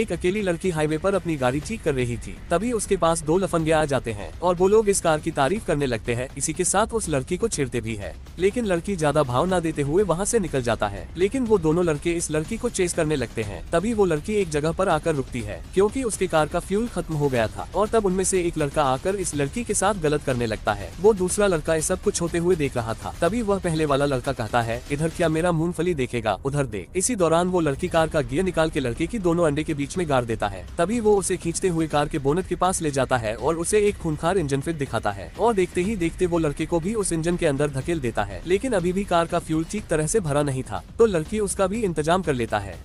एक अकेली लड़की हाईवे पर अपनी गाड़ी ठीक कर रही थी तभी उसके पास दो लफंगे आ जाते हैं और वो लोग इस कार की तारीफ करने लगते हैं इसी के साथ उस लड़की को छेड़ते भी है लेकिन लड़की ज्यादा भाव न देते हुए वहाँ से निकल जाता है लेकिन वो दोनों लड़के इस लड़की को चेस करने लगते हैं तभी वो लड़की एक जगह पर आकर रुकती है क्योंकि उसके कार का फ्यूल खत्म हो गया था और तब उनमें से एक लड़का आकर इस लड़की के साथ गलत करने लगता है वो दूसरा लड़का इस सब कुछ होते हुए देख रहा था तभी वह पहले वाला लड़का कहता है इधर क्या मेरा मूंगफली देखेगा उधर देख इसी दौरान वो लड़की कार का गियर निकाल के लड़के की दोनों अंडे के बीच में गाड़ देता है तभी वो उसे खींचते हुए कार के बोनट के पास ले जाता है और उसे एक खूनखार इंजन फिट दिखाता है और देखते ही देखते वो लड़के को भी उस इंजन के अंदर धकेल देता है लेकिन अभी भी कार का फ्यूल ठीक तरह ऐसी भरा नहीं था तो लड़की उसका भी इंतजाम कर लेता है